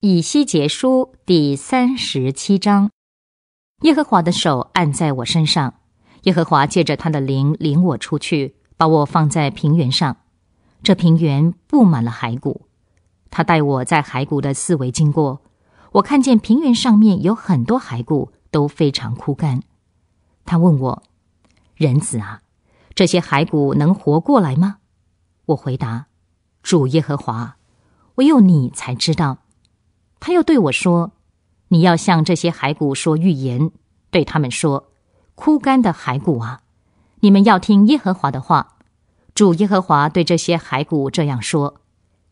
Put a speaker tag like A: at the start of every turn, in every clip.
A: 以西结书第三十七章，耶和华的手按在我身上，耶和华借着他的灵领我出去，把我放在平原上。这平原布满了骸骨，他带我在骸骨的四围经过。我看见平原上面有很多骸骨，都非常枯干。他问我：“人子啊，这些骸骨能活过来吗？”我回答：“主耶和华，唯有你才知道。”他又对我说：“你要向这些骸骨说预言，对他们说：‘枯干的骸骨啊，你们要听耶和华的话。主耶和华对这些骸骨这样说：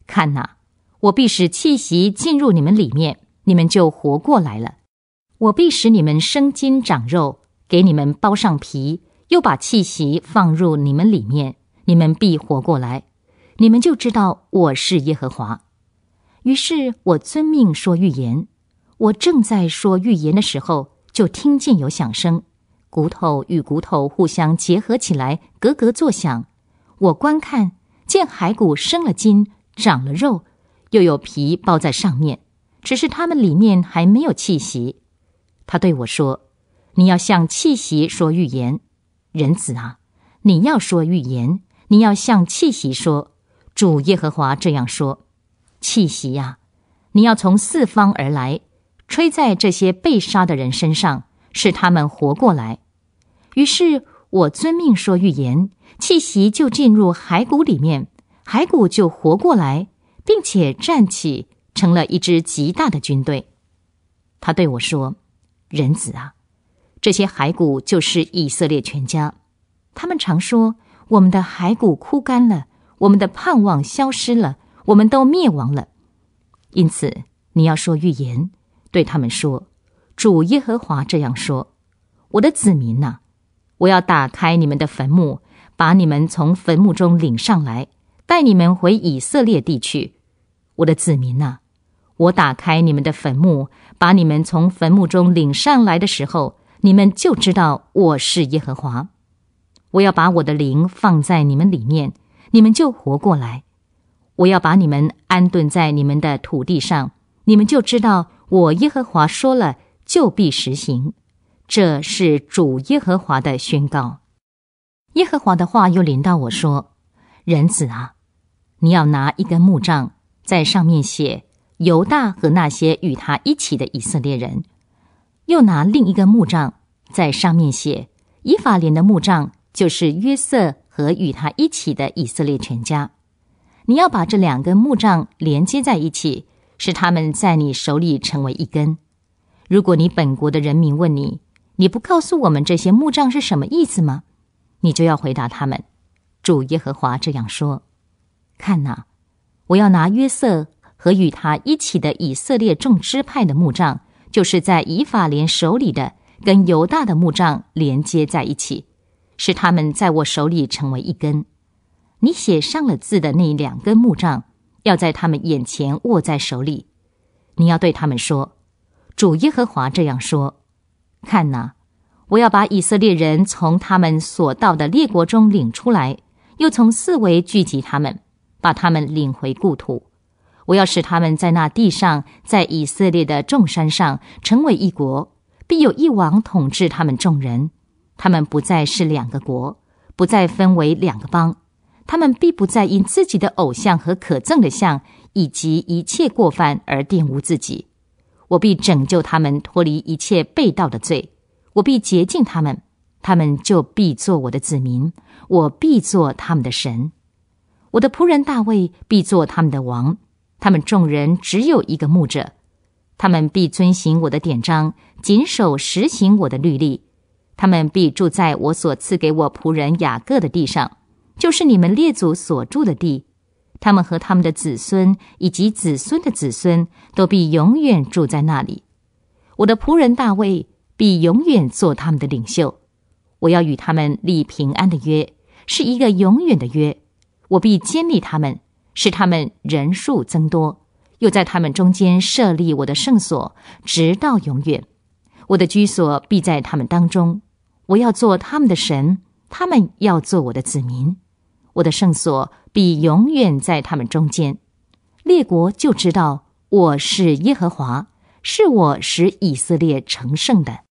A: 看哪，我必使气息进入你们里面，你们就活过来了。我必使你们生筋长肉，给你们包上皮，又把气息放入你们里面，你们必活过来。你们就知道我是耶和华。’”于是我遵命说预言。我正在说预言的时候，就听见有响声，骨头与骨头互相结合起来，咯咯作响。我观看，见骸骨生了筋，长了肉，又有皮包在上面，只是他们里面还没有气息。他对我说：“你要向气息说预言，人子啊，你要说预言，你要向气息说，主耶和华这样说。”气息呀，你要从四方而来，吹在这些被杀的人身上，使他们活过来。于是，我遵命说预言，气息就进入骸骨里面，骸骨就活过来，并且站起，成了一支极大的军队。他对我说：“人子啊，这些骸骨就是以色列全家。他们常说，我们的骸骨枯干了，我们的盼望消失了。”我们都灭亡了，因此你要说预言，对他们说：“主耶和华这样说：我的子民呐，我要打开你们的坟墓，把你们从坟墓中领上来，带你们回以色列地去。我的子民呐，我打开你们的坟墓，把你们从坟墓中领上来的时候，你们就知道我是耶和华。我要把我的灵放在你们里面，你们就活过来。”我要把你们安顿在你们的土地上，你们就知道我耶和华说了就必实行。这是主耶和华的宣告。耶和华的话又临到我说：“人子啊，你要拿一根木杖，在上面写犹大和那些与他一起的以色列人；又拿另一根木杖，在上面写以法莲的木杖，就是约瑟和与他一起的以色列全家。”你要把这两根木杖连接在一起，使它们在你手里成为一根。如果你本国的人民问你，你不告诉我们这些木杖是什么意思吗？你就要回答他们：主耶和华这样说。看呐，我要拿约瑟和与他一起的以色列众支派的木杖，就是在以法莲手里的，跟犹大的木杖连接在一起，使他们在我手里成为一根。你写上了字的那两根木杖，要在他们眼前握在手里。你要对他们说：“主耶和华这样说：看哪，我要把以色列人从他们所到的列国中领出来，又从四围聚集他们，把他们领回故土。我要使他们在那地上，在以色列的众山上成为一国，必有一王统治他们众人。他们不再是两个国，不再分为两个邦。”他们必不再因自己的偶像和可憎的像，以及一切过犯而玷污自己。我必拯救他们脱离一切被盗的罪，我必洁净他们，他们就必做我的子民，我必做他们的神。我的仆人大卫必做他们的王，他们众人只有一个牧者，他们必遵行我的典章，谨守实行我的律例，他们必住在我所赐给我仆人雅各的地上。就是你们列祖所住的地，他们和他们的子孙以及子孙的子孙都必永远住在那里。我的仆人大卫必永远做他们的领袖。我要与他们立平安的约，是一个永远的约。我必建立他们，使他们人数增多，又在他们中间设立我的圣所，直到永远。我的居所必在他们当中。我要做他们的神，他们要做我的子民。我的圣所必永远在他们中间，列国就知道我是耶和华，是我使以色列成圣的。